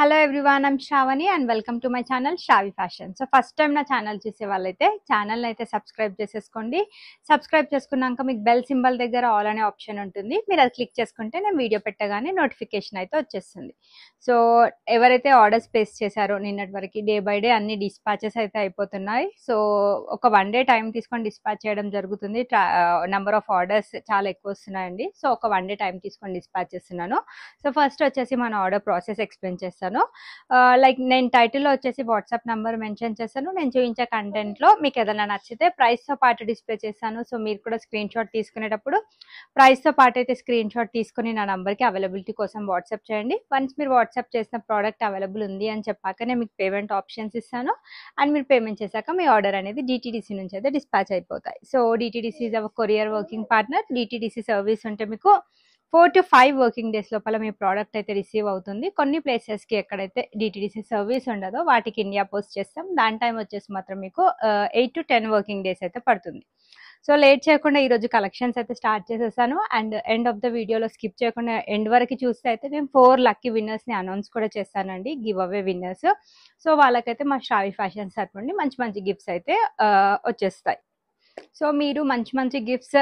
hello everyone I'm Shavani and welcome to my channel Shavi fashion so first time నా channel చూసే వాళ్ళైతే channel అయితే subscribe చేసేసుకోండి సబ్స్క్రైబ్ చేసుకున్నాక మీకు బెల్ సింబల్ దగ్గర ఆల్ అనే ఆప్షన్ ఉంటుంది మీరు అది క్లిక్ చేసుకుంటే నేను వీడియో పెట్టగానే నోటిఫికేషన్ అయితే వచ్చేస్తుంది సో ఎవరైతే ఆర్డర్స్ ప్లేస్ చేశారో నిన్నటి వరకు డే బై డే అన్ని డిస్పాచెస్ అయితే అయిపోతున్నాయి సో ఒక వన్ డే టైం తీసుకొని డిస్పాచ్ చేయడం జరుగుతుంది నెంబర్ ఆఫ్ ఆర్డర్స్ చాలా ఎక్కువ వస్తున్నాయండి సో ఒక వన్ డే టైం తీసుకొని డిస్పాచ్ చేస్తున్నాను సో ఫస్ట్ వచ్చేసి మన ఆర్డర్ ప్రాసెస్ ఎక్స్ప్లెయిన్ చేస్తాను చేశాను లైక్ నేను టైటిల్లో వచ్చేసి వాట్సాప్ నెంబర్ మెన్షన్ చేశాను నేను చూపించే కంటెంట్లో మీకు ఏదైనా నచ్చితే ప్రైస్తో పాటు డిస్ప్లే చేశాను సో మీరు కూడా స్క్రీన్ షాట్ తీసుకునేటప్పుడు ప్రైస్తో పాటు అయితే స్క్రీన్ షాట్ తీసుకుని నా నెంబర్కి అవైలబిలిటీ కోసం వాట్సాప్ చేయండి వన్స్ మీరు వాట్సాప్ చేసిన ప్రోడక్ట్ అవైలబుల్ ఉంది అని చెప్పాకనే మీకు పేమెంట్ ఆప్షన్స్ ఇస్తాను అండ్ మీరు పేమెంట్ చేశాక మీ ఆర్డర్ అనేది డిటీడీసీ నుంచి అయితే డిస్పాచ్ అయిపోతాయి so DTDC is our courier working partner DTDC service ఉంటే మీకు four to five working days లోపల మీ ప్రోడక్ట్ అయితే రిసీవ్ అవుతుంది కొన్ని ప్లేసెస్కి ఎక్కడైతే డిటిడిసి సర్వీస్ ఉండదో వాటికి ఇండియా పోస్ట్ చేస్తాం దాని టైం వచ్చేసి మాత్రం మీకు eight to ten working days అయితే పడుతుంది సో లేట్ చేయకుండా ఈరోజు కలెక్షన్స్ అయితే స్టార్ట్ చేసేసాను అండ్ ఎండ్ ఆఫ్ ద వీడియోలో స్కిప్ చేయకుండా ఎండ్ వరకు చూస్తే అయితే నేను ఫోర్ లక్కీ విన్నర్స్ని అనౌన్స్ కూడా చేస్తానండి గివ్ అవే విన్నర్స్ సో వాళ్ళకైతే మా శ్రావి ఫ్యాషన్స్ అటువంటి మంచి మంచి గిఫ్ట్స్ అయితే వచ్చేస్తాయి సో మీరు మంచి మంచి గిఫ్ట్స్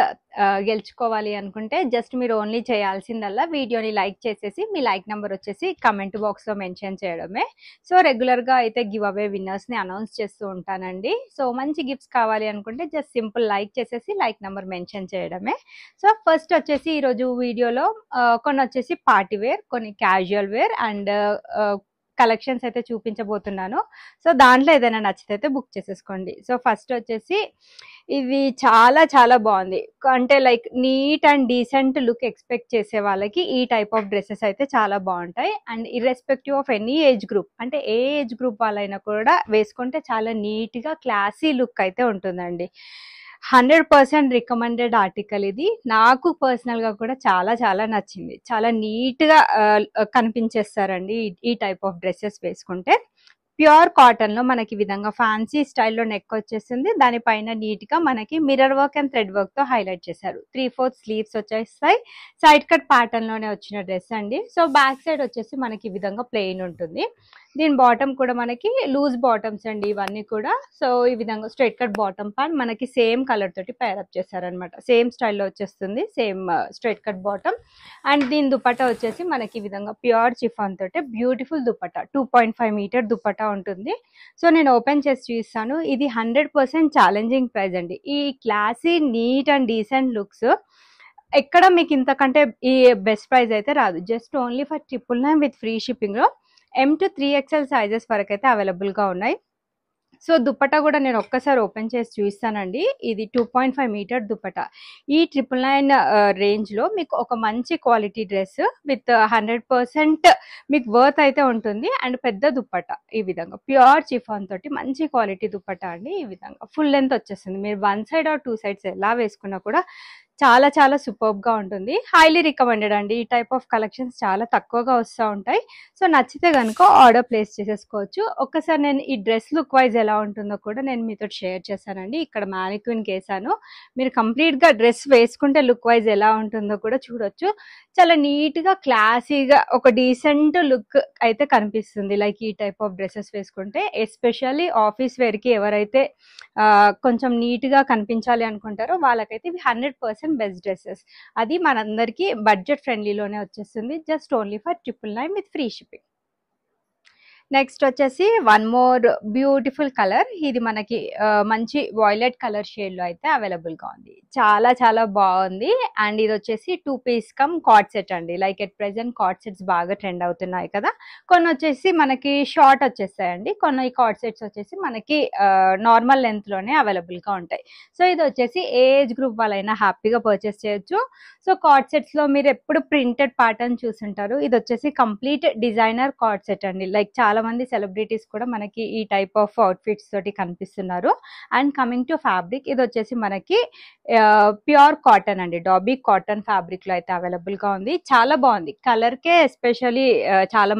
uh, గెలుచుకోవాలి అనుకుంటే జస్ట్ మీరు ఓన్లీ చేయాల్సిందల్లా వీడియోని లైక్ చేసేసి మీ లైక్ నెంబర్ వచ్చేసి కమెంట్ బాక్స్లో మెన్షన్ చేయడమే సో రెగ్యులర్గా అయితే గివ్ అవే విన్నర్స్ని అనౌన్స్ చేస్తూ ఉంటానండి సో మంచి గిఫ్ట్స్ కావాలి అనుకుంటే జస్ట్ సింపుల్ లైక్ చేసేసి లైక్ నెంబర్ మెన్షన్ చేయడమే సో ఫస్ట్ వచ్చేసి ఈరోజు వీడియోలో uh, కొన్ని వచ్చేసి పార్టీ వేర్ కొన్ని క్యాజువల్ వేర్ అండ్ కలెక్షన్స్ అయితే చూపించబోతున్నాను సో దాంట్లో ఏదైనా నచ్చితే అయితే బుక్ చేసేసుకోండి సో ఫస్ట్ వచ్చేసి ఇది చాలా చాలా బాగుంది అంటే like neat and decent look expect చేసే వాళ్ళకి ఈ టైప్ ఆఫ్ డ్రెస్సెస్ అయితే చాలా బాగుంటాయి and irrespective of any age group అంటే ఏ ఏజ్ గ్రూప్ వాళ్ళైనా కూడా వేసుకుంటే చాలా నీట్గా క్లాసీ లుక్ అయితే ఉంటుందండి హండ్రెడ్ పర్సెంట్ రికమెండెడ్ ఆర్టికల్ ఇది నాకు పర్సనల్గా కూడా చాలా చాలా నచ్చింది చాలా నీట్గా కనిపించేస్తారండి ఈ టైప్ ఆఫ్ డ్రెస్సెస్ వేసుకుంటే ప్యూర్ కాటన్లో మనకి ఈ విధంగా ఫ్యాన్సీ స్టైల్లో నెక్ వచ్చేసింది దానిపైన నీట్గా మనకి mirror work and thread work తో హైలైట్ చేశారు త్రీ ఫోర్త్ స్లీవ్స్ వచ్చేస్తాయి సైడ్ కట్ లోనే వచ్చిన డ్రెస్ అండి సో బ్యాక్ సైడ్ వచ్చేసి మనకి ఈ విధంగా ప్లెయిన్ ఉంటుంది దీని బాటమ్ కూడా మనకి లూజ్ బాటమ్స్ అండి ఇవన్నీ కూడా సో ఈ విధంగా స్ట్రైట్ కట్ బాటమ్ ప్యాంట్ మనకి సేమ్ కలర్ తోటి పేరప్ చేశారనమాట సేమ్ స్టైల్లో వచ్చేస్తుంది same straight cut bottom and దీని దుపట్టా వచ్చేసి మనకి ఈ విధంగా ప్యూర్ చిఫాన్ తోటి beautiful dupatta two metre dupatta ఉంటుంది సో నేను ఓపెన్ చేసి చూస్తాను ఇది హండ్రెడ్ ఛాలెంజింగ్ ప్రైస్ అండి ఈ classy neat and decent looks ఎక్కడ మీకు ఇంతకంటే ఈ బెస్ట్ ప్రైస్ అయితే రాదు just only for triple nine with free షిప్పింగ్లో M to three XL sizes వరకు అయితే అవైలబుల్గా ఉన్నాయి సో దుప్పట కూడా నేను ఒక్కసారి ఓపెన్ చేసి చూస్తానండి ఇది two point five metre dupatta ఈ ట్రిపుల్ నైన్ రేంజ్లో మీకు ఒక మంచి quality dress with hundred percent మీకు వర్త్ అయితే ఉంటుంది అండ్ పెద్ద దుప్పట ఈ విధంగా ప్యూర్ చిఫాన్ తోటి మంచి క్వాలిటీ దుప్పట అండి ఈ విధంగా ఫుల్ లెంత్ వచ్చేస్తుంది మీరు one side or two sides ఎలా వేసుకున్నా కూడా చాలా చాలా సూపర్బ్గా ఉంటుంది హైలీ రికమెండెడ్ అండి ఈ టైప్ ఆఫ్ కలెక్షన్స్ చాలా తక్కువగా వస్తూ ఉంటాయి సో నచ్చితే కనుక ఆర్డర్ ప్లేస్ చేసేసుకోవచ్చు ఒక్కసారి నేను ఈ డ్రెస్ లుక్ వైజ్ ఎలా ఉంటుందో కూడా నేను మీతో షేర్ చేశానండి ఇక్కడ మ్యానిక్విన్కి వేసాను మీరు కంప్లీట్గా డ్రెస్ వేసుకుంటే లుక్ వైజ్ ఎలా ఉంటుందో కూడా చూడొచ్చు చాలా నీట్గా క్లాసీగా ఒక డీసెంట్ లుక్ అయితే కనిపిస్తుంది లైక్ ఈ టైప్ ఆఫ్ డ్రెస్సెస్ వేసుకుంటే ఎస్పెషల్లీ ఆఫీస్ వేర్కి ఎవరైతే కొంచెం నీట్గా కనిపించాలి అనుకుంటారో వాళ్ళకైతే ఇవి హండ్రెడ్ అండ్ బెస్ట్ డ్రెస్సెస్ అది మనందరికీ బడ్జెట్ ఫ్రెండ్లీలోనే వచ్చేస్తుంది just only for triple nine with free shipping next వచ్చేసి వన్ మోర్ బ్యూటిఫుల్ కలర్ ఇది మనకి మంచి వాయిలెట్ కలర్ షేడ్లో అయితే అవైలబుల్గా ఉంది చాలా చాలా బాగుంది అండ్ ఇది వచ్చేసి two piece cum co-ord set అండి like at present co-ord sets బాగా ట్రెండ్ అవుతున్నాయి కదా కొన్ని వచ్చేసి మనకి షార్ట్ వచ్చేస్తాయండి కొన్ని కార్డ్ సెట్స్ వచ్చేసి మనకి నార్మల్ లెంత్లోనే అవైలబుల్గా ఉంటాయి సో ఇది వచ్చేసి ఏజ్ గ్రూప్ వాళ్ళైనా హ్యాపీగా పర్చేస్ చేయొచ్చు సో కార్డ్ సెట్స్లో మీరు ఎప్పుడు ప్రింటెడ్ ప్యాటర్న్ చూసుంటారు ఇది వచ్చేసి కంప్లీట్ డిజైనర్ కార్డ్ సెట్ అండి లైక్ చాలా మంది సెలబ్రిటీస్ కూడా మనకి ఈ టైప్ ఆఫ్ అవుట్ఫిట్స్ తోటి కనిపిస్తున్నారు అండ్ కమింగ్ టు ఫ్యాబ్రిక్ ఇది వచ్చేసి మనకి ప్యూర్ కాటన్ అండి డాబీ కాటన్ ఫ్యాబ్రిక్ లో అయితే అవైలబుల్ గా ఉంది చాలా బాగుంది కలర్ కే ఎస్పెషలీ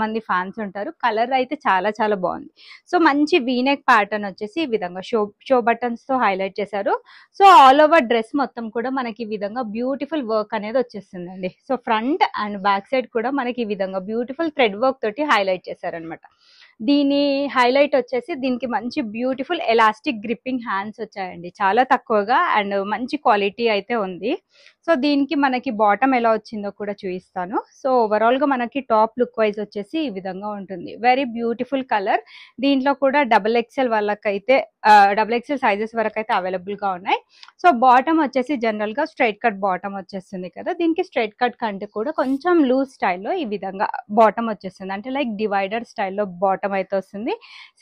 మంది ఫ్యాన్స్ ఉంటారు కలర్ అయితే చాలా చాలా బాగుంది సో మంచి వీనెక్ ప్యాటర్న్ వచ్చేసి ఈ విధంగా షో షో బటన్స్ తో హైలైట్ చేశారు సో ఆల్ ఓవర్ డ్రెస్ మొత్తం కూడా మనకి ఈ విధంగా బ్యూటిఫుల్ వర్క్ అనేది వచ్చేస్తుందండి so front and back side కూడా మనకి ఈ విధంగా బ్యూటిఫుల్ థ్రెడ్ వర్క్ తోటి హైలైట్ చేశారనమాట దీని హైలైట్ వచ్చేసి దీనికి మంచి బ్యూటిఫుల్ ఎలాస్టిక్ గ్రిప్పింగ్ హ్యాండ్స్ వచ్చాయండి చాలా తక్కువగా అండ్ మంచి క్వాలిటీ అయితే ఉంది సో దీనికి మనకి బాటమ్ ఎలా వచ్చిందో కూడా చూపిస్తాను సో ఓవరాల్గా మనకి టాప్ లుక్ వైజ్ వచ్చేసి ఈ విధంగా ఉంటుంది వెరీ బ్యూటిఫుల్ కలర్ దీంట్లో కూడా డబుల్ ఎక్సెల్ వాళ్ళకైతే డబుల్ ఎక్సెల్ సైజెస్ వరకు అయితే అవైలబుల్గా ఉన్నాయి సో బాటమ్ వచ్చేసి జనరల్గా స్ట్రైట్ కట్ బాటమ్ వచ్చేస్తుంది కదా దీనికి స్ట్రైట్ కట్ కంటే కూడా కొంచెం లూజ్ స్టైల్లో ఈ విధంగా బాటమ్ వచ్చేస్తుంది అంటే లైక్ డివైడర్ స్టైల్లో బాటమ్ అయితే వస్తుంది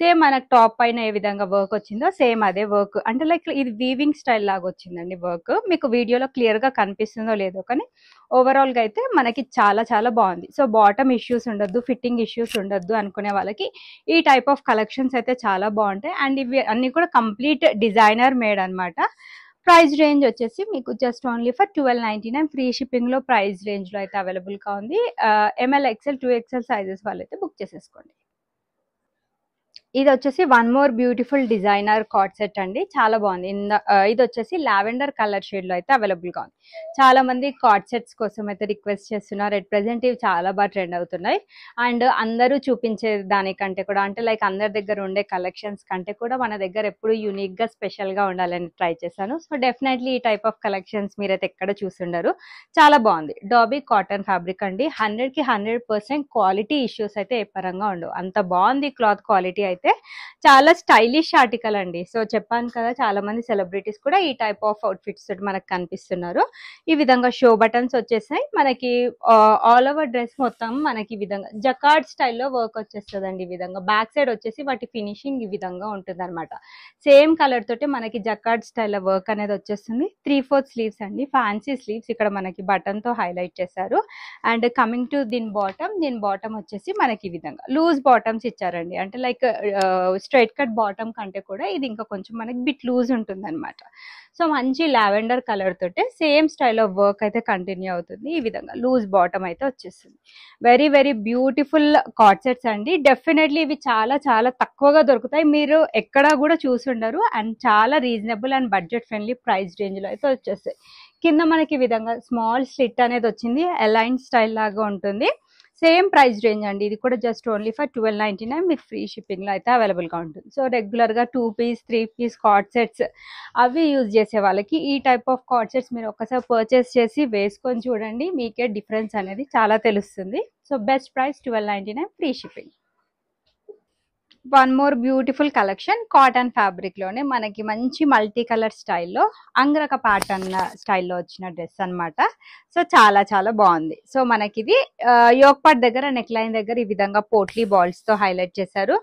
సేమ్ మనకు టాప్ పైన ఏ విధంగా వర్క్ వచ్చిందో సేమ్ అదే వర్క్ అంటే లైక్ ఇది వీవింగ్ స్టైల్ లాగా వచ్చిందండి వర్క్ మీకు వీడియోలో క్లియర్గా కన్ అనిపిస్తుందో లేదో కానీ ఓవరాల్గా అయితే మనకి చాలా చాలా బాగుంది సో బాటమ్ ఇష్యూస్ ఉండొద్దు ఫిట్టింగ్ ఇష్యూస్ ఉండొద్దు అనుకునే వాళ్ళకి ఈ టైప్ ఆఫ్ కలెక్షన్స్ అయితే చాలా బాగుంటాయి అండ్ ఇవి అన్నీ కూడా కంప్లీట్ డిజైనర్ మేడ్ అనమాట ప్రైజ్ రేంజ్ వచ్చేసి మీకు just only for twelve ninety nine free షిప్పింగ్లో ప్రైజ్ రేంజ్లో అయితే అవైలబుల్గా ఉంది M L XL two XL sizes వాళ్ళు అయితే బుక్ చేసేసుకోండి ఇది వచ్చేసి one more beautiful designer co-ord set అండి చాలా బాగుంది ఇది వచ్చేసి లావెండర్ కలర్ షేడ్ లో అయితే అవైలబుల్ గా ఉంది చాలా మంది కాట్ సెట్స్ కోసం అయితే రిక్వెస్ట్ చేస్తున్నారు ఎట్ ప్రెసెంట్ ఇవి చాలా బాగా ట్రెండ్ అవుతున్నాయి అండ్ అందరూ చూపించే దానికంటే కూడా అంటే లైక్ అందరి దగ్గర ఉండే కలెక్షన్స్ కంటే కూడా మన దగ్గర ఎప్పుడు యూనిక్ గా స్పెషల్ గా ఉండాలని ట్రై చేశాను సో డెఫినెట్లీ ఈ టైప్ ఆఫ్ కలెక్షన్స్ మీరైతే ఎక్కడ చూసిండరు చాలా బాగుంది డాబీ కాటన్ ఫ్యాబ్రిక్ అండి హండ్రెడ్ కి హండ్రెడ్ క్వాలిటీ ఇష్యూస్ అయితే ఏ పరంగా ఉండవు అంత బాగుంది క్లాత్ క్వాలిటీ అయితే అయితే చాలా స్టైలిష్ ఆర్టికల్ అండి సో చెప్పాను కదా చాలా మంది సెలబ్రిటీస్ కూడా ఈ టైప్ ఆఫ్ అవుట్ఫిట్స్ మనకు కనిపిస్తున్నారు ఈ విధంగా షో బటన్స్ వచ్చేసాయి మనకి ఆల్ ఓవర్ డ్రెస్ మొత్తం మనకి ఈ విధంగా జకార్డ్ స్టైల్లో వర్క్ వచ్చేస్తుందండి ఈ విధంగా బ్యాక్ సైడ్ వచ్చేసి వాటి ఫినిషింగ్ ఈ విధంగా ఉంటుంది అనమాట సేమ్ కలర్ తోటి మనకి జకార్డ్ స్టైల్లో వర్క్ అనేది వచ్చేస్తుంది త్రీ ఫోర్త్ స్లీవ్స్ అండి ఫ్యాన్సీ స్లీవ్స్ ఇక్కడ మనకి బటన్ తో హైలైట్ చేశారు అండ్ కమింగ్ టు దీని బాటమ్ దీని బాటమ్ వచ్చేసి మనకి ఈ విధంగా లూజ్ బాటమ్స్ ఇచ్చారండి అంటే లైక్ స్ట్రైట్ కట్ బాటమ్ కంటే కూడా ఇది ఇంకా కొంచెం మనకి బిట్ లూజ్ ఉంటుంది అనమాట సో మంచి లావెండర్ కలర్ తోటే సేమ్ స్టైల్ ఆఫ్ వర్క్ అయితే కంటిన్యూ అవుతుంది ఈ విధంగా లూజ్ బాటమ్ అయితే వచ్చేస్తుంది very very beautiful co-ord sets sets అండి డెఫినెట్లీ ఇవి చాలా చాలా తక్కువగా దొరుకుతాయి మీరు ఎక్కడా కూడా చూసుండరు అండ్ చాలా reasonable and budget friendly price రేంజ్లో అయితే వచ్చేస్తాయి కింద మనకి ఈ విధంగా స్మాల్ స్లిట్ అనేది వచ్చింది అలైన్ స్టైల్ లాగా ఉంటుంది సేమ్ ప్రైస్ రేంజ్ అండి ఇది కూడా just only for twelve ninety nine మీకు ఫ్రీ షిప్పింగ్లో అయితే అవైలబుల్గా ఉంటుంది సో రెగ్యులర్గా two piece three piece co-ord sets అవి యూజ్ చేసే వాళ్ళకి ఈ టైప్ ఆఫ్ కార్డ్ సెట్స్ మీరు ఒక్కసారి పర్చేస్ చేసి వేసుకొని చూడండి మీకే డిఫరెన్స్ అనేది చాలా తెలుస్తుంది so best price twelve ninety nine free shipping one more beautiful collection cotton fabric లోనే మనకి మంచి మల్టీ కలర్ స్టైల్లో అంగరక ప్యాటర్న్ స్టైల్లో వచ్చిన డ్రెస్ అనమాట సో చాలా చాలా బాగుంది సో మనకి ఇది యోక్పాట్ దగ్గర నెక్ లైన్ దగ్గర ఈ విధంగా పోట్లీ బాల్స్ తో హైలైట్ చేశారు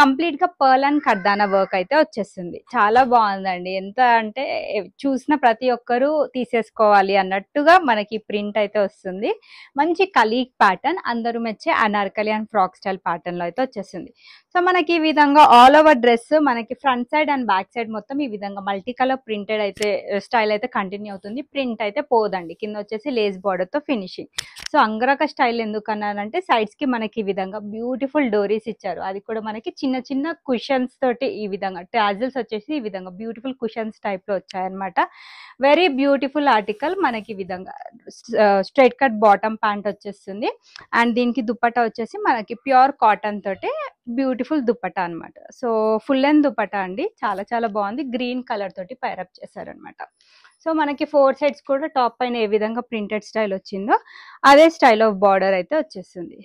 కంప్లీట్ గా పర్ల్ అండ్ కర్దానా వర్క్ అయితే వచ్చేస్తుంది చాలా బాగుందండి ఎంత అంటే చూసిన ప్రతి ఒక్కరూ తీసేసుకోవాలి అన్నట్టుగా మనకి ప్రింట్ అయితే వస్తుంది మంచి కలీగ్ ప్యాటర్న్ అందరూ మెచ్చే Anarkali and frock style pattern లో అయితే వచ్చేస్తుంది సో మనకి మనకి ఈ విధంగా ఆల్ ఓవర్ డ్రెస్ మనకి front side and back side మొత్తం ఈ విధంగా మల్టీ కలర్ ప్రింటెడ్ అయితే స్టైల్ అయితే కంటిన్యూ అవుతుంది ప్రింట్ అయితే పోదండి కింద వచ్చేసి లేస్ బార్డర్ తో ఫినిషింగ్ సో అంగరక స్టైల్ ఎందుకన్నానంటే సైడ్స్ కి మనకి ఈ విధంగా బ్యూటిఫుల్ డోరీస్ ఇచ్చారు అది కూడా మనకి చిన్న చిన్న కుషన్స్ తోటి ఈ విధంగా ట్యాజిల్స్ వచ్చేసి ఈ విధంగా బ్యూటిఫుల్ కుషన్స్ టైప్ లో వచ్చాయన్నమాట వెరీ బ్యూటిఫుల్ ఆర్టికల్ మనకి ఈ విధంగా స్ట్రైట్ కట్ బాటమ్ ప్యాంట్ వచ్చేస్తుంది అండ్ దీనికి దుప్పటా వచ్చేసి మనకి ప్యూర్ కాటన్ తోటి బ్యూటిఫుల్ దుప్ప దుప్పట అనమాట సో ఫుల్ లెంత్ దుప్పట అండి చాలా చాలా బాగుంది గ్రీన్ కలర్ తోటి పైరప్ చేశారనమాట సో మనకి ఫోర్ సైడ్స్ కూడా టాప్ పైన ఏ విధంగా ప్రింటెడ్ స్టైల్ వచ్చిందో అదే స్టైల్ ఆఫ్ బార్డర్ అయితే వచ్చేస్తుంది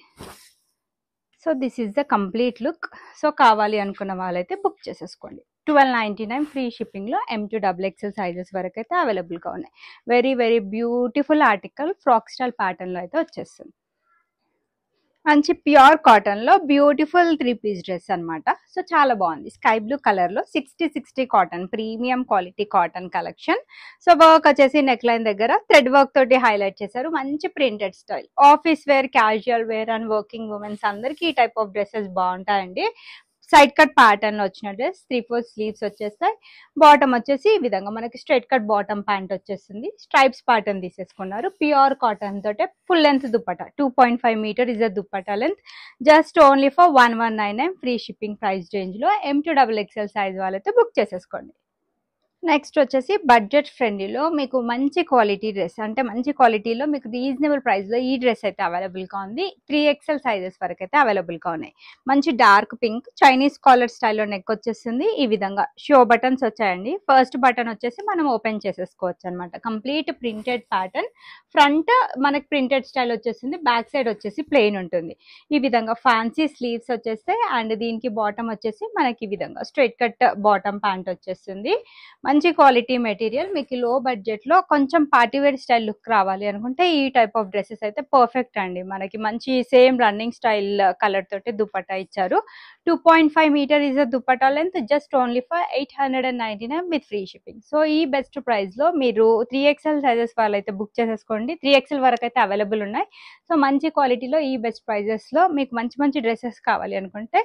so this is the complete look so కావాలి అనుకున్న వాళ్ళైతే బుక్ చేసేసుకోండి ట్వెల్వ్ నైంటీ నైన్ ఫ్రీ షిప్పింగ్లో M to double XL sizes వరకు అయితే అవైలబుల్గా ఉన్నాయి very very beautiful article frock style ప్యాటర్న్లో అయితే వచ్చేస్తుంది మంచి ప్యూర్ కాటన్లో బ్యూటిఫుల్ త్రీ పీస్ డ్రెస్ అనమాట సో చాలా బాగుంది స్కై బ్లూ కలర్లో sixty sixty cotton premium quality cotton collection so work వచ్చేసి నెక్ లైన్ దగ్గర థ్రెడ్ వర్క్ తోటి హైలైట్ చేశారు మంచి printed style office wear casual wear and working womens అందరికీ ఈ టైప్ ఆఫ్ డ్రెస్సెస్ బాగుంటాయండి సైడ్ కట్ ప్యాటర్న్ లో వచ్చిన డ్రెస్ త్రీ ఫోర్ స్లీవ్స్ వచ్చేస్తాయి బాటమ్ వచ్చేసి ఈ విధంగా మనకి స్ట్రైట్ కట్ బాటమ్ ప్యాంట్ వచ్చేస్తుంది స్ట్రైప్స్ ప్యాటర్న్ తీసేసుకున్నారు ప్యూర్ కాటన్ తోటే full length dupatta two point five metre is a dupatta length just only for one one nine nine free shipping price range లో M to double XL size వాళ్ళతో book చేసేసుకోండి next వచ్చేసి budget ఫ్రెండ్లీలో మీకు మంచి quality dress అంటే మంచి క్వాలిటీలో మీకు రీజనబుల్ ప్రైస్లో ఈ డ్రెస్ అయితే అవైలబుల్గా ఉంది త్రీ ఎక్స్ఎల్ సైజెస్ వరకు అయితే అవైలబుల్గా ఉన్నాయి మంచి డార్క్ పింక్ చైనీస్ కాలర్ స్టైల్లో నెక్ వచ్చేస్తుంది ఈ విధంగా షో బటన్స్ వచ్చాయండి ఫస్ట్ బటన్ వచ్చేసి మనం ఓపెన్ చేసేసుకోవచ్చు అనమాట కంప్లీట్ ప్రింటెడ్ ప్యాటర్న్ ఫ్రంట్ మనకి ప్రింటెడ్ స్టైల్ వచ్చేసింది బ్యాక్ సైడ్ వచ్చేసి ప్లెయిన్ ఉంటుంది ఈ విధంగా ఫ్యాన్సీ స్లీవ్స్ వచ్చేస్తే అండ్ దీనికి బాటమ్ వచ్చేసి మనకి ఈ విధంగా స్ట్రైట్ కట్ బాటమ్ ప్యాంట్ వచ్చేస్తుంది మంచి క్వాలిటీ మెటీరియల్ మీకు లో బడ్జెట్లో కొంచెం పార్టీవేర్ స్టైల్ లుక్ రావాలి అనుకుంటే ఈ టైప్ ఆఫ్ డ్రెస్సెస్ అయితే పర్ఫెక్ట్ అండి మనకి మంచి సేమ్ రన్నింగ్ స్టైల్ కలర్ తోటి దుపట్టా ఇచ్చారు two point five metre is dupatta length just only for eight hundred and ninety nine with free shipping so ఈ బెస్ట్ ప్రైస్లో మీరు త్రీ ఎక్స్ఎల్ సైజెస్ వాళ్ళు అయితే బుక్ చేసేసుకోండి త్రీ ఎక్స్ఎల్ వరకు అయితే అవైలబుల్ ఉన్నాయి సో మంచి క్వాలిటీలో ఈ బెస్ట్ ప్రైజెస్లో మీకు మంచి మంచి డ్రెస్సెస్ కావాలి అనుకుంటే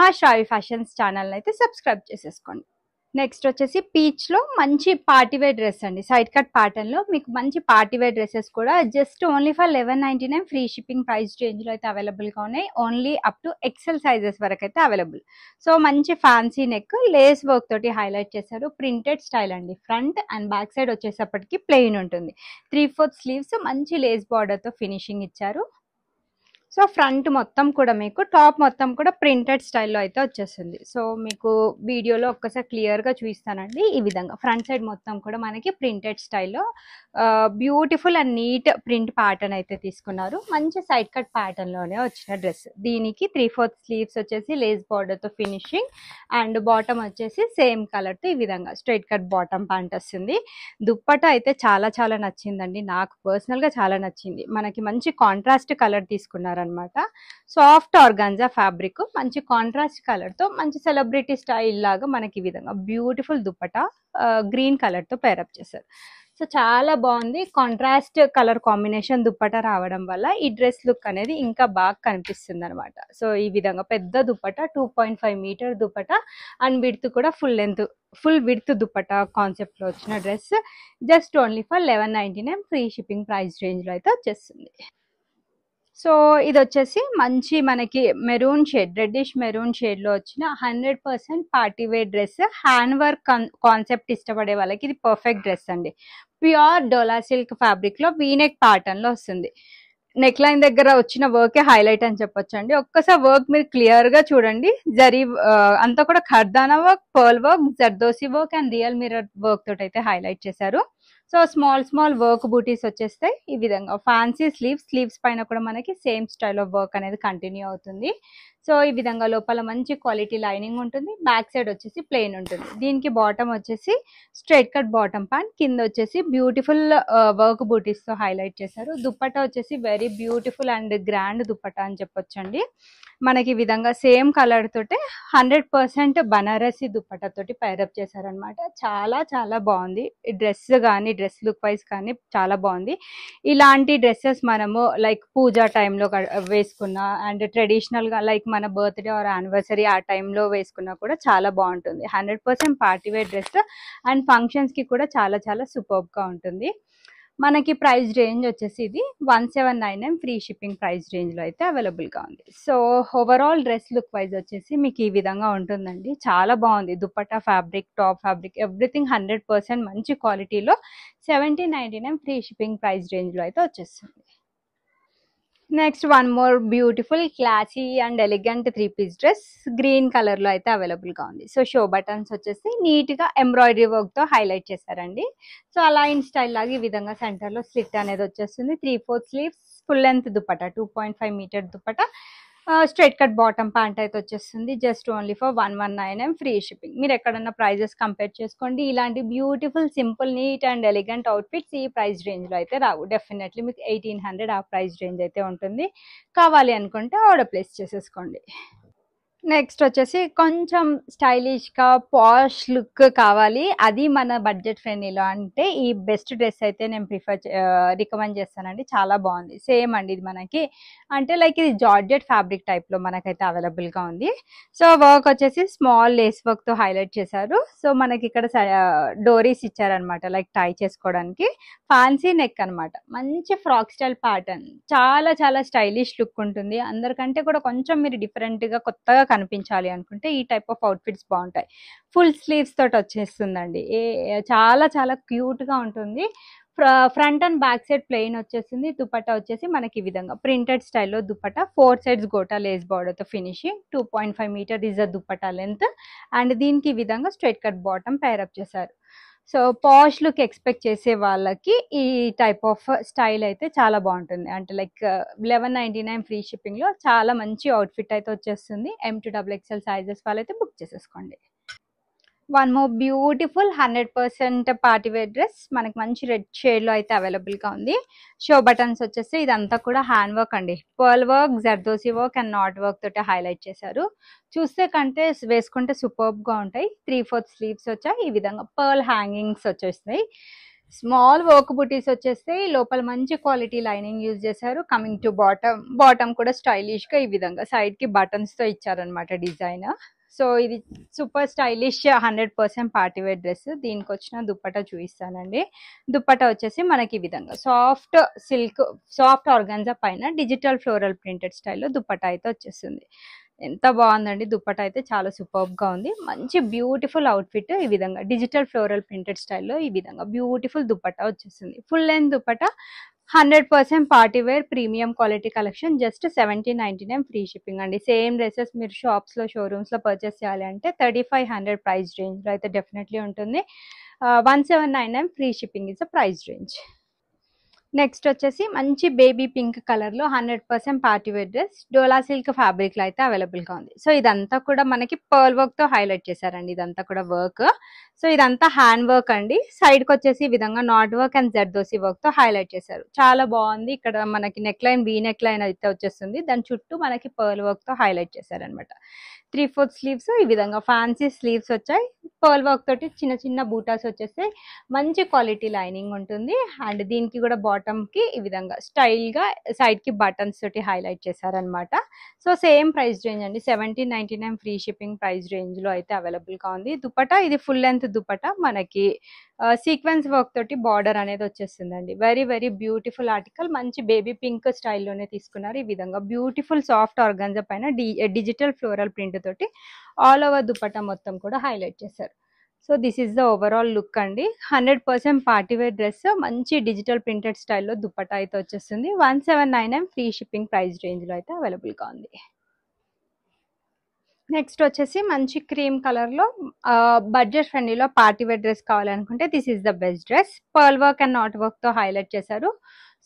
మా షావి ఫ్యాషన్స్ ఛానల్ అయితే సబ్స్క్రైబ్ చేసేసుకోండి నెక్స్ట్ వచ్చేసి పీచ్లో మంచి పార్టీవేర్ డ్రెస్ అండి సైడ్ కట్ ప్యాటర్న్లో మీకు మంచి పార్టీవేర్ డ్రెస్సెస్ కూడా just only for eleven ninety nine free shipping price రేంజ్లో అయితే అవైలబుల్గా ఉన్నాయి only up to XL sizes వరకు అయితే అవైలబుల్ సో మంచి ఫ్యాన్సీ నెక్ లేస్ వర్క్ తోటి హైలైట్ చేశారు ప్రింటెడ్ స్టైల్ అండి ఫ్రంట్ అండ్ బ్యాక్ సైడ్ వచ్చేసప్పటికి ప్లెయిన్ ఉంటుంది త్రీ ఫోర్త్ స్లీవ్స్ మంచి లేస్ బార్డర్తో ఫినిషింగ్ ఇచ్చారు సో ఫ్రంట్ మొత్తం కూడా మీకు టాప్ మొత్తం కూడా ప్రింటెడ్ స్టైల్లో అయితే వచ్చేస్తుంది సో మీకు వీడియోలో ఒక్కసారి క్లియర్గా చూపిస్తానండి ఈ విధంగా ఫ్రంట్ సైడ్ మొత్తం కూడా మనకి ప్రింటెడ్ స్టైల్లో beautiful and neat print pattern అయితే తీసుకున్నారు మంచి సైడ్ కట్ ప్యాటర్న్లోనే వచ్చిన డ్రెస్ దీనికి త్రీ ఫోర్త్ స్లీవ్స్ వచ్చేసి లేస్ బార్డర్తో ఫినిషింగ్ అండ్ బాటమ్ వచ్చేసి సేమ్ కలర్తో ఈ విధంగా స్ట్రైట్ కట్ బాటమ్ ప్యాంట్ వస్తుంది దుప్పట అయితే చాలా చాలా నచ్చిందండి నాకు పర్సనల్గా చాలా నచ్చింది మనకి మంచి కాంట్రాస్ట్ కలర్ తీసుకున్నారు అనమాట సాఫ్ట్ ఆర్గాన్జా ఫ్యాబ్రిక్ మంచి కాంట్రాస్ట్ కలర్తో మంచి సెలబ్రిటీ స్టైల్ లాగా మనకి ఈ విధంగా బ్యూటిఫుల్ దుప్పట గ్రీన్ కలర్తో పేరప్ చేశారు సో చాలా బాగుంది కాంట్రాస్ట్ కలర్ కాంబినేషన్ దుప్పట రావడం వల్ల ఈ డ్రెస్ లుక్ అనేది ఇంకా బాగా కనిపిస్తుంది అనమాట సో ఈ విధంగా పెద్ద dupatta two point five metre dupatta and width కూడా full length full width dupatta కాన్సెప్ట్లో వచ్చిన dress just only for eleven ninety nine free shipping price రేంజ్లో అయితే వచ్చేస్తుంది సో ఇది వచ్చేసి మంచి మనకి మెరూన్ షేడ్ రెడ్డిష్ మెరూన్ షేడ్లో వచ్చిన hundred percent party wear dress hand work concept ఇష్టపడే వాళ్ళకి ఇది పర్ఫెక్ట్ డ్రెస్ అండి ప్యూర్ డోలా సిల్క్ ఫ్యాబ్రిక్లో వీనెక్ ప్యాటర్న్లో వస్తుంది నెక్ లైన్ దగ్గర వచ్చిన వర్కే హైలైట్ అని చెప్పొచ్చు అండి ఒక్కసారి వర్క్ మీరు క్లియర్ గా చూడండి జరీ అంతా కూడా kardana work pearl work zardozi work and real mirror work తోటి అయితే హైలైట్ చేశారు సో స్మాల్ స్మాల్ వర్క్ బూటీస్ వచ్చేస్తాయి ఈ విధంగా ఫ్యాన్సీ స్లీవ్స్ స్లీవ్స్ పైన కూడా మనకి సేమ్ స్టైల్ ఆఫ్ వర్క్ అనేది కంటిన్యూ అవుతుంది సో ఈ విధంగా లోపల మంచి క్వాలిటీ లైనింగ్ ఉంటుంది బ్యాక్ సైడ్ వచ్చేసి ప్లెయిన్ ఉంటుంది దీనికి బాటమ్ వచ్చేసి స్ట్రైట్ కట్ బాటమ్ ప్యాంట్ కింద వచ్చేసి బ్యూటిఫుల్ వర్క్ బూటీస్తో హైలైట్ చేశారు దుప్పటా వచ్చేసి very beautiful and grand dupatta అని చెప్పొచ్చండి మనకి ఈ విధంగా సేమ్ కలర్ తోటే హండ్రెడ్ పర్సెంట్ బనారసి దుప్పటతోటి పైరప్ చేశారనమాట చాలా చాలా బాగుంది డ్రెస్ కానీ డ్రెస్ లుక్ వైజ్ కానీ చాలా బాగుంది ఇలాంటి డ్రెస్సెస్ మనము లైక్ పూజా టైంలో వేసుకున్న అండ్ ట్రెడిషనల్గా లైక్ మన బర్త్డే ఆర్ యానివర్సరీ ఆ టైంలో వేసుకున్నా కూడా చాలా బాగుంటుంది hundred percent party wear dress and ఫంక్షన్స్కి కూడా చాలా చాలా సూపర్గా ఉంటుంది మనకి ప్రైస్ రేంజ్ వచ్చేసి ఇది one seven nine nine free shipping price రేంజ్లో అయితే అవైలబుల్గా ఉంది so overall dress look wise వచ్చేసి మీకు ఈ విధంగా ఉంటుందండి చాలా బాగుంది dupatta fabric top fabric everything hundred percent మంచి క్వాలిటీలో seventy ninety nine free shipping price రేంజ్లో అయితే వచ్చేస్తుంది next one more beautiful classy and elegant three piece dress green కలర్లో అయితే అవైలబుల్గా ఉంది సో షో బటన్స్ వచ్చేసి నీట్ గా ఎంబ్రాయిడరీ వర్క్తో హైలైట్ చేస్తారండి సో అలా ఇన్ స్టైల్ లాగా ఈ విధంగా సెంటర్లో స్లిట్ అనేది వచ్చేస్తుంది three fourth sleeves full length dupatta two point five metre dupatta straight cut bottom pant అయితే వచ్చేస్తుంది just only for one one nine M free shipping మీరు ఎక్కడన్నా ప్రైజెస్ కంపేర్ చేసుకోండి ఇలాంటి beautiful simple neat and elegant outfits ఈ price రేంజ్లో అయితే రావు డెఫినెట్లీ మీకు ఎయిటీన్ హండ్రెడ్ ఆ ప్రైస్ రేంజ్ అయితే ఉంటుంది కావాలి అనుకుంటే ఆర్డర్ ప్లేస్ చేసేసుకోండి నెక్స్ట్ వచ్చేసి కొంచెం స్టైలిష్గా పాష్ లుక్ కావాలి అది మన బడ్జెట్ ఫ్రెండ్లీలో అంటే ఈ బెస్ట్ డ్రెస్ అయితే నేను ప్రిఫర్ రికమెండ్ చేస్తానండి చాలా బాగుంది సేమ్ అండి ఇది మనకి అంటే లైక్ ఇది జార్జెట్ ఫ్యాబ్రిక్ టైప్లో మనకైతే అవైలబుల్గా ఉంది సో వర్క్ వచ్చేసి స్మాల్ లేస్ వర్క్తో హైలైట్ చేశారు సో మనకి ఇక్కడ డోరీస్ ఇచ్చారనమాట లైక్ టై చేసుకోవడానికి ఫ్యాన్సీ నెక్ అనమాట మంచి ఫ్రాక్ స్టైల్ ప్యాటర్న్ చాలా చాలా స్టైలిష్ లుక్ ఉంటుంది అందరికంటే కూడా కొంచెం మీరు డిఫరెంట్గా కొత్తగా కనిపించాలి అనుకుంటే ఈ టైప్ ఆఫ్ అవుట్ఫిట్స్ బాగుంటాయి ఫుల్ స్లీవ్స్ తోటి వచ్చేస్తుందండి ఏ చాలా చాలా క్యూట్గా ఉంటుంది front and back side plain వచ్చేసింది దుపట్టా వచ్చేసి మనకి ఈ విధంగా ప్రింటెడ్ స్టైల్లో dupatta four sides gota lace బార్డర్తో finishing two point five metre is the dupatta length and దీనికి ఈ విధంగా స్ట్రెయిట్ కట్ బాటమ్ పేరప్ చేశారు సో పాష్ లుక్ ఎక్స్పెక్ట్ చేసే వాళ్ళకి ఈ టైప్ ఆఫ్ స్టైల్ అయితే చాలా బాగుంటుంది అంటే like eleven ninety nine free షిప్పింగ్లో చాలా మంచి అవుట్ఫిట్ అయితే వచ్చేస్తుంది M to double XL sizes వాళ్ళైతే బుక్ చేసేసుకోండి one more beautiful hundred percent party wear dress మనకి మంచి రెడ్ లో అయితే అవైలబుల్ గా ఉంది షో బటన్స్ వచ్చేసి ఇదంతా కూడా హ్యాండ్ వర్క్ అండి pearl work zardozi work and knot work తోటి హైలైట్ చేశారు చూస్తే కంటే వేసుకుంటే గా ఉంటాయి త్రీ ఫోర్త్ స్లీవ్స్ వచ్చాయి ఈ విధంగా పర్ల్ హ్యాంగింగ్స్ వచ్చేస్తాయి స్మాల్ వర్క్ బుటీస్ వచ్చేస్తే లోపల మంచి క్వాలిటీ లైనింగ్ యూజ్ చేశారు కమింగ్ టు బాటమ్ బాటమ్ కూడా స్టైలిష్ గా ఈ విధంగా సైడ్ కి బటన్స్ తో ఇచ్చారనమాట డిజైన్ సో ఇది super stylish hundred percent party wear dress దీనికి వచ్చిన దుప్పట చూపిస్తానండి దుప్పట వచ్చేసి మనకి ఈ విధంగా సాఫ్ట్ సిల్క్ సాఫ్ట్ ఆర్గాన్జా పైన డిజిటల్ ఫ్లోరల్ ప్రింటెడ్ స్టైల్లో దుప్పట అయితే వచ్చేస్తుంది ఎంత బాగుందండి దుప్పట అయితే చాలా సూపర్గా ఉంది మంచి బ్యూటిఫుల్ అవుట్ఫిట్ ఈ విధంగా డిజిటల్ ఫ్లోరల్ ప్రింటెడ్ స్టైల్లో ఈ విధంగా బ్యూటిఫుల్ దుప్పట వచ్చేస్తుంది full length dupatta hundred percent party wear premium quality collection just seventy ninety nine free shipping అండి సేమ్ డ్రెస్సెస్ మీరు షాప్స్లో షోరూమ్స్లో పర్చేస్ చేయాలి అంటే థర్టీ ఫైవ్ హండ్రెడ్ ప్రైస్ రేంజ్లో అయితే డెఫినెట్లీ ఉంటుంది one seven nine nine free shipping is a price range next వచ్చేసి మంచి బేబీ పింక్ కలర్లో hundred percent party wear dress dola silk ఫ్యాబ్రిక్లో అయితే అవైలబుల్గా ఉంది సో ఇదంతా కూడా మనకి పర్ల్ వర్క్తో హైలైట్ చేశారండి ఇదంతా కూడా వర్క్ సో ఇదంతా హ్యాండ్ వర్క్ అండి సైడ్కి వచ్చేసి ఈ విధంగా నాట్ వర్క్ అండ్ జర్దోసి వర్క్తో హైలైట్ చేశారు చాలా బాగుంది ఇక్కడ మనకి neck line V neck line అయితే వచ్చేస్తుంది దాని చుట్టూ మనకి పర్ల్ వర్క్తో హైలైట్ చేశారనమాట త్రీ ఫోర్త్ స్లీవ్స్ ఈ విధంగా ఫ్యాన్సీ స్లీవ్స్ వచ్చాయి పర్ల్ వర్క్ తోటి చిన్న చిన్న బూటాస్ వచ్చేస్తాయి మంచి క్వాలిటీ లైనింగ్ ఉంటుంది అండ్ దీనికి కూడా బాటమ్కి ఈ విధంగా స్టైల్గా సైడ్కి బటన్స్ తోటి హైలైట్ చేశారనమాట సో సేమ్ ప్రైస్ రేంజ్ అండి seventeen ninety nine free shipping price రేంజ్లో అయితే అవైలబుల్గా ఉంది దుపట ఇది ఫుల్ లెంత్ దుపట మనకి సీక్వెన్స్ వర్క్ తోటి బార్డర్ అనేది వచ్చేస్తుందండి వెరీ వెరీ బ్యూటిఫుల్ ఆర్టికల్ మంచి బేబీ పింక్ స్టైల్లోనే తీసుకున్నారు ఈ విధంగా బ్యూటిఫుల్ సాఫ్ట్ ఆర్గాన్జా పైన డిజిటల్ ఫ్లోరల్ ప్రింట్ తోటి ఆల్ ఓవర్ దుపట్టా మొత్తం కూడా హైలైట్ చేశారు so this is the overall look అండి హండ్రెడ్ పర్సెంట్ పార్టీవేర్ డ్రెస్ మంచి డిజిటల్ ప్రింటెడ్ స్టైల్లో దుప్పటా అయితే వచ్చేస్తుంది one seven nine M free shipping price రేంజ్లో అయితే అవైలబుల్గా ఉంది నెక్స్ట్ వచ్చేసి మంచి క్రీమ్ కలర్లో బడ్జెట్ ఫ్రెండ్లీలో పార్టీ వేర్ డ్రెస్ కావాలనుకుంటే this is the best dress pearl work and not వర్క్తో హైలైట్ చేశారు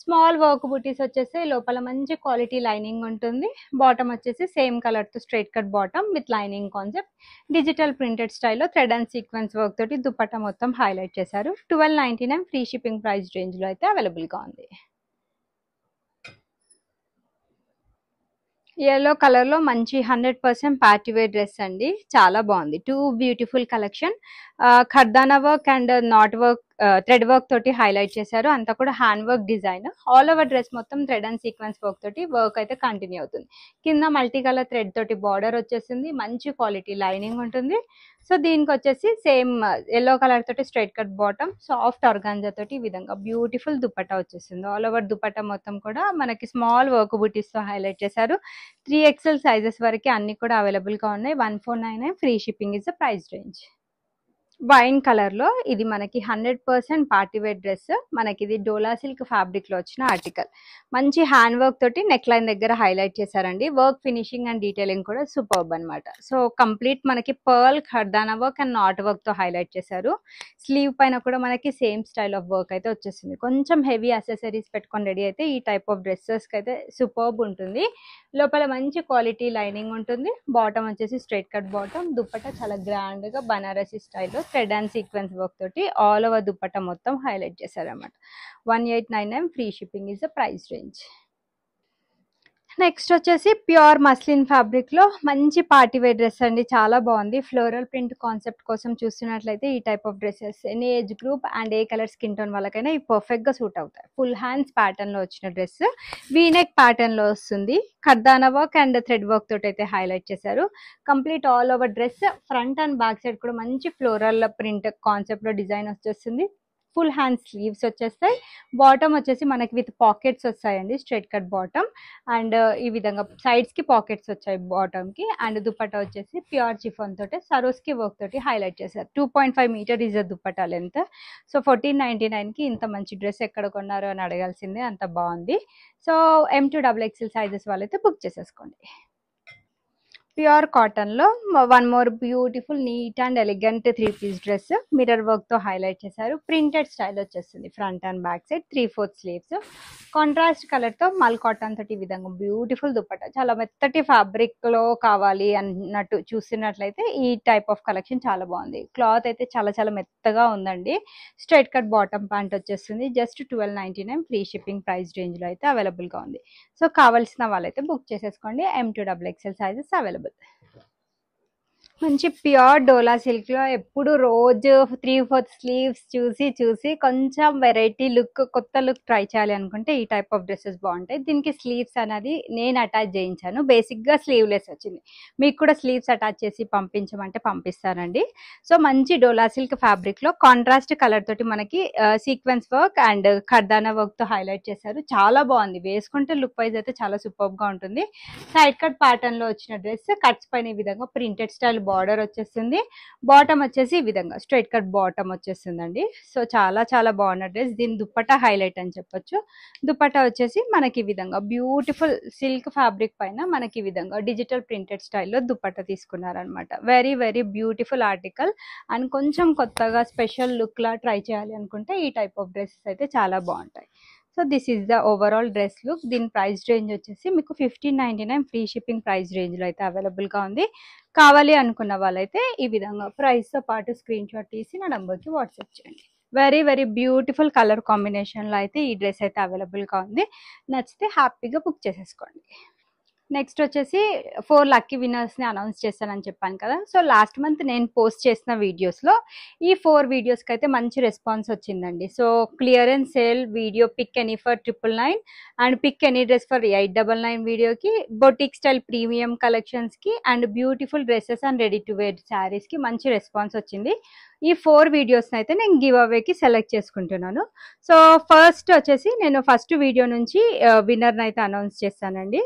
స్మాల్ వర్క్ బుటీస్ వచ్చేసి లోపల మంచి క్వాలిటీ లైనింగ్ ఉంటుంది బాటమ్ వచ్చేసి సేమ్ కలర్తో straight cut bottom with lining concept digital printed స్టైల్లో థ్రెడ్ అండ్ సీక్వెన్స్ వర్క్ తోటి దుప్పట్ట మొత్తం హైలైట్ చేశారు twelve ninety nine free shipping price రేంజ్లో అయితే అవైలబుల్గా ఉంది ఎల్లో కలర్లో మంచి హండ్రెడ్ పర్సెంట్ పార్టీవేర్ డ్రెస్ అండి చాలా బాగుంది too beautiful collection kardana work and knot work thread work తోటి హైలైట్ చేశారు అంతా కూడా hand work design all over dress మొత్తం థ్రెడ్ అండ్ సీక్వెన్స్ వర్క్ తోటి వర్క్ అయితే కంటిన్యూ అవుతుంది కింద మల్టీ కలర్ థ్రెడ్ తోటి బార్డర్ వచ్చేసింది మంచి క్వాలిటీ లైనింగ్ ఉంటుంది సో దీనికి వచ్చేసి సేమ్ ఎల్లో కలర్ తోటి straight cut bottom soft organza తోటి ఈ విధంగా బ్యూటిఫుల్ దుపట్టా వచ్చేసింది ఆల్ ఓవర్ దుపట్టా మొత్తం కూడా మనకి స్మాల్ వర్క్ తో హైలైట్ చేశారు త్రీ ఎక్సెల్ సైజెస్ వరకు అన్ని కూడా అవైలబుల్గా ఉన్నాయి one four nine free shipping is the price range wine కలర్లో ఇది మనకి హండ్రెడ్ పర్సెంట్ పార్టీవేర్ డ్రెస్ మనకి ఇది డోలా సిల్క్ ఫ్యాబ్రిక్లో వచ్చిన ఆర్టికల్ మంచి హ్యాండ్ వర్క్ తోటి నెక్ లైన్ దగ్గర హైలైట్ చేశారండి వర్క్ ఫినిషింగ్ అండ్ డీటెయిలింగ్ కూడా సూపర్బ్ అనమాట సో కంప్లీట్ మనకి pearl kardana work and not వర్క్తో హైలైట్ చేశారు స్లీవ్ పైన కూడా మనకి సేమ్ స్టైల్ ఆఫ్ వర్క్ అయితే వచ్చేసింది కొంచెం హెవీ అసెసరీస్ పెట్టుకొని రెడీ అయితే ఈ టైప్ ఆఫ్ డ్రెస్సెస్కి అయితే సూపర్బ్ ఉంటుంది లోపల మంచి క్వాలిటీ లైనింగ్ ఉంటుంది బాటమ్ వచ్చేసి స్ట్రైట్ కట్ బాటమ్ దుప్పట చాలా గ్రాండ్గా బనారసీ స్టైల్లో రెడ్ అండ్ సీక్వెన్స్ వర్క్ తోటి ఆల్ ఓవర్ దుప్పట మొత్తం హైలైట్ చేశారు అనమాట one eight nine nine free shipping is the price range next వచ్చేసి ప్యూర్ మస్లిన్ ఫ్యాబ్రిక్లో మంచి పార్టీ వేర్ డ్రెస్ అండి చాలా బాగుంది ఫ్లోరల్ ప్రింట్ కాన్సెప్ట్ కోసం చూస్తున్నట్లయితే ఈ type of dresses any age group and a colour skin tone వాళ్ళకైనా ఇవి పర్ఫెక్ట్గా సూట్ అవుతాయి ఫుల్ హ్యాండ్స్ లో వచ్చిన డ్రెస్ వీనెక్ లో వస్తుంది kardana work and thread work తోటి అయితే హైలైట్ చేశారు complete all over dress front and back side కూడా మంచి ఫ్లోరల్ ప్రింట్ కాన్సెప్ట్లో డిజైన్ వచ్చేస్తుంది ఫుల్ హ్యాండ్ స్లీవ్స్ వచ్చేస్తాయి బాటమ్ వచ్చేసి మనకి విత్ పాకెట్స్ వస్తాయండి స్ట్రెయిట్ కట్ బాటమ్ అండ్ ఈ విధంగా సైడ్స్కి పాకెట్స్ వచ్చాయి బాటమ్కి అండ్ దుప్పట వచ్చేసి ప్యూర్ చిఫాన్ తోటి సరోస్కి వర్క్ తోటి హైలైట్ చేశారు two point five metre is dupatta length so fourteen ninety నైన్కి ఇంత మంచి డ్రెస్ ఎక్కడ కొన్నారు అని అడగాల్సిందే అంత బాగుంది so M to double XL sizes వాళ్ళైతే బుక్ చేసేసుకోండి ప్యూర్ కాటన్లో one more beautiful neat and elegant three piece dress mirror వర్క్తో హైలైట్ చేశారు ప్రింటెడ్ స్టైల్ వచ్చేస్తుంది front and back side three fourth sleeves contrast కలర్తో మల్ కాటన్ తోటి విధంగా బ్యూటిఫుల్ దుప్పట చాలా మెత్తటి ఫ్యాబ్రిక్లో కావాలి అన్నట్టు చూసినట్లయితే ఈ టైప్ ఆఫ్ కలెక్షన్ చాలా బాగుంది క్లాత్ అయితే చాలా చాలా మెత్తగా ఉందండి స్ట్రైట్ కట్ బాటమ్ ప్యాంట్ వచ్చేస్తుంది just twelve ninety nine free shipping price రేంజ్లో అయితే అవైలబుల్గా ఉంది సో కావాల్సిన వాళ్ళైతే బుక్ చేసేసుకోండి M to double XL sizes available but మంచి ప్యూర్ డోలా సిల్క్లో ఎప్పుడు రోజు త్రీ ఫోర్త్ స్లీవ్స్ చూసి చూసి కొంచెం వెరైటీ లుక్ కొత్త లుక్ ట్రై చేయాలి అనుకుంటే ఈ టైప్ ఆఫ్ డ్రెస్సెస్ బాగుంటాయి దీనికి స్లీవ్స్ అనేది నేను అటాచ్ చేయించాను బేసిక్గా స్లీవ్లెస్ వచ్చింది మీకు కూడా స్లీవ్స్ అటాచ్ చేసి పంపించమంటే పంపిస్తానండి సో మంచి డోలా సిల్క్ ఫ్యాబ్రిక్లో కాంట్రాస్ట్ కలర్ తోటి మనకి సీక్వెన్స్ వర్క్ అండ్ ఖర్దానా తో హైలైట్ చేశారు చాలా బాగుంది వేసుకుంటే లుక్ వైజ్ అయితే చాలా సూపర్ గా ఉంటుంది సైడ్ కట్ లో వచ్చిన డ్రెస్ కట్స్ పైన విధంగా ప్రింటెడ్ స్టైల్ బాగుంది బార్డర్ వచ్చేస్తుంది బాటమ్ వచ్చేసి ఈ విధంగా స్ట్రైట్ కట్ బాటమ్ వచ్చేస్తుందండి సో చాలా చాలా బాగున్న డ్రెస్ దీని దుప్పట హైలైట్ అని చెప్పొచ్చు దుప్పట వచ్చేసి మనకి ఈ విధంగా బ్యూటిఫుల్ సిల్క్ ఫ్యాబ్రిక్ పైన మనకి ఈ విధంగా డిజిటల్ ప్రింటెడ్ స్టైల్లో దుప్పట తీసుకున్నారనమాట very very beautiful article and కొంచెం కొత్తగా స్పెషల్ లుక్లా ట్రై చేయాలి అనుకుంటే ఈ టైప్ ఆఫ్ డ్రెస్సెస్ అయితే చాలా బాగుంటాయి so this is the overall dress look దీని ప్రైస్ రేంజ్ వచ్చేసి మీకు fifteen ninety nine free shipping price రేంజ్లో అయితే అవైలబుల్గా ఉంది కావాలి అనుకున్న వాళ్ళైతే ఈ విధంగా ప్రైస్తో పాటు స్క్రీన్ షాట్ తీసి నా నెంబర్కి వాట్సాప్ చేయండి వెరీ వెరీ బ్యూటిఫుల్ కలర్ కాంబినేషన్లో అయితే ఈ డ్రెస్ అయితే అవైలబుల్గా ఉంది నచ్చితే హ్యాపీగా బుక్ చేసేసుకోండి నెక్స్ట్ వచ్చేసి ఫోర్ లక్కీ విన్నర్స్ని అనౌన్స్ చేశానని చెప్పాను కదా సో లాస్ట్ మంత్ నేను పోస్ట్ చేసిన వీడియోస్లో ఈ ఫోర్ వీడియోస్కి అయితే మంచి రెస్పాన్స్ వచ్చిందండి so clear and sale video pick any for triple nine and pick any dress for eight double nine వీడియోకి బొటిక్ స్టైల్ ప్రీమియం కలెక్షన్స్కి and beautiful dresses and ready to wear శారీస్కి మంచి రెస్పాన్స్ వచ్చింది ఈ ఫోర్ వీడియోస్ని అయితే నేను గివ్ అవేకి సెలెక్ట్ చేసుకుంటున్నాను సో ఫస్ట్ వచ్చేసి నేను ఫస్ట్ వీడియో నుంచి విన్నర్ని అయితే అనౌన్స్ చేస్తానండి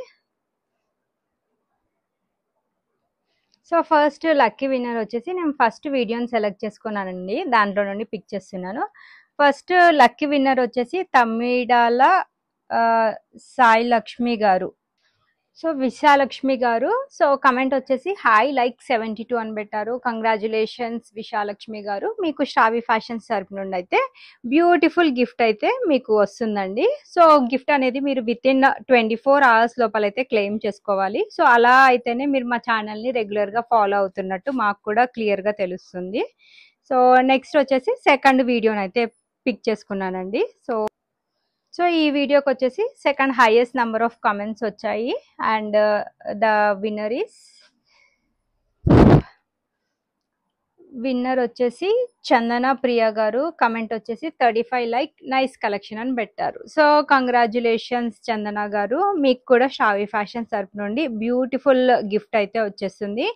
సో ఫస్ట్ లక్కీ విన్నర్ వచ్చేసి నేను ఫస్ట్ వీడియోని సెలెక్ట్ చేసుకున్నానండి దాంట్లో నుండి పిక్ చేస్తున్నాను ఫస్ట్ లక్కీ విన్నర్ వచ్చేసి తమ్మిడాల సాయి లక్ష్మి గారు so Visalakshi garu so comment వచ్చేసి హాయ్ లైక్ సెవెంటీ టూ అని పెట్టారు కంగ్రాచులేషన్స్ విశాలక్ష్మి గారు మీకు శ్రావి ఫ్యాషన్స్ తరపు నుండి అయితే బ్యూటిఫుల్ గిఫ్ట్ అయితే మీకు వస్తుందండి సో గిఫ్ట్ అనేది మీరు with in twenty four hours లోపల అయితే క్లెయిమ్ చేసుకోవాలి సో అలా అయితేనే మీరు మా ఛానల్ని రెగ్యులర్గా ఫాలో అవుతున్నట్టు మాకు కూడా క్లియర్గా తెలుస్తుంది సో నెక్స్ట్ వచ్చేసి సెకండ్ వీడియోని అయితే పిక్ చేసుకున్నానండి సో సో ఈ వీడియోకి వచ్చేసి second highest number of comments వచ్చాయి and the winner is winner వచ్చేసి చందన ప్రియ గారు కమెంట్ వచ్చేసి thirty five like nice collection అని పెట్టారు సో కంగ్రాచులేషన్స్ చందన గారు మీకు కూడా షావి ఫ్యాషన్ తరపు నుండి బ్యూటిఫుల్ గిఫ్ట్ అయితే వచ్చేస్తుంది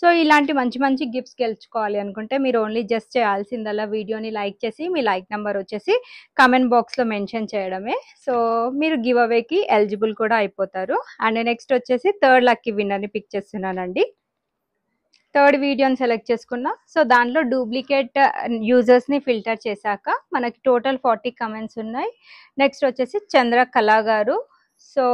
సో ఇలాంటి మంచి మంచి గిఫ్ట్స్ గెలుచుకోవాలి అనుకుంటే మీరు ఓన్లీ జస్ట్ చేయాల్సిందల్లా వీడియోని లైక్ చేసి మీ లైక్ నెంబర్ వచ్చేసి కమెంట్ బాక్స్లో మెన్షన్ చేయడమే సో మీరు గివ్ అవేకి ఎలిజిబుల్ కూడా అయిపోతారు అండ్ నెక్స్ట్ వచ్చేసి థర్డ్ లక్కీ విన్నర్ని పిక్ చేస్తున్నానండి థర్డ్ వీడియోని సెలెక్ట్ చేసుకున్నా సో దాంట్లో డూప్లికేట్ uh, యూజర్స్ని ఫిల్టర్ చేశాక మనకి టోటల్ ఫార్టీ కమెంట్స్ ఉన్నాయి నెక్స్ట్ వచ్చేసి Chandrakala garu so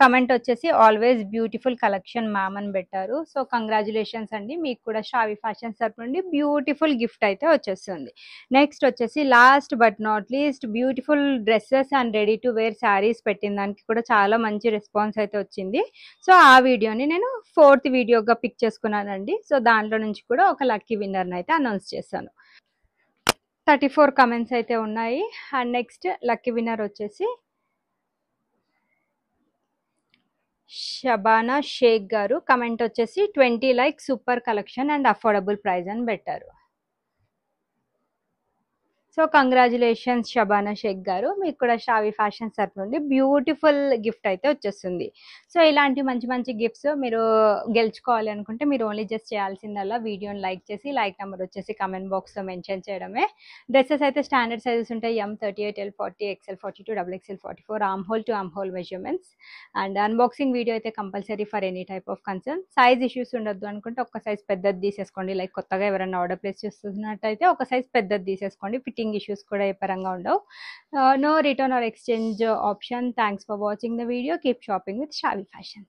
comment వచ్చేసి ఆల్వేస్ బ్యూటిఫుల్ కలెక్షన్ మ్యామ్ అని పెట్టారు సో కంగ్రాచులేషన్స్ అండి మీకు కూడా షావి ఫ్యాషన్ సర్ప్ నుండి బ్యూటిఫుల్ గిఫ్ట్ అయితే వచ్చేస్తుంది నెక్స్ట్ వచ్చేసి last but not least beautiful dresses and ready to wear saris పెట్టిన దానికి కూడా చాలా మంచి రెస్పాన్స్ అయితే వచ్చింది సో ఆ వీడియోని నేను ఫోర్త్ వీడియోగా పిక్ చేసుకున్నానండి సో దాంట్లో నుంచి కూడా ఒక లక్కీ విన్నర్ని అయితే అనౌన్స్ చేశాను థర్టీ ఫోర్ కమెంట్స్ అయితే ఉన్నాయి అండ్ నెక్స్ట్ లక్కీ విన్నర్ వచ్చేసి షబానా షేక్ గారు కమెంట్ వచ్చేసి twenty like super collection and affordable price అని పెట్టారు సో కంగ్రాచులేషన్స్ షబానా షేక్ గారు మీకు కూడా షావి ఫ్యాషన్ సర్ప్ నుండి బ్యూటిఫుల్ గిఫ్ట్ అయితే వచ్చేస్తుంది సో ఇలాంటి మంచి మంచి గిఫ్ట్స్ మీరు గెలుచుకోవాలి అనుకుంటే మీరు ఓన్లీ జస్ట్ చేయాల్సిందల్లా వీడియోని లైక్ చేసి లైక్ నెంబర్ వచ్చేసి కమెంట్ బాక్స్లో మెన్షన్ చేయడమే డ్రెస్సెస్ అయితే స్టాండర్డ్ సైజెస్ ఉంటాయి M thirty eight L forty XL forty two double XL forty four arm hole to arm hole measurements and unboxing video అయితే compulsory for any type of concern size issues ఉండొద్దు అనుకుంటే ఒక size పెద్దది తీసేసుకోండి like కొత్తగా ఎవరైనా order place చేస్తున్నట్టయితే ఒక size పెద్దది తీసేసుకోండి fitting Issues, ranking issues uh, no return or exchange option thanks for watching the video keep shopping with shavi fashions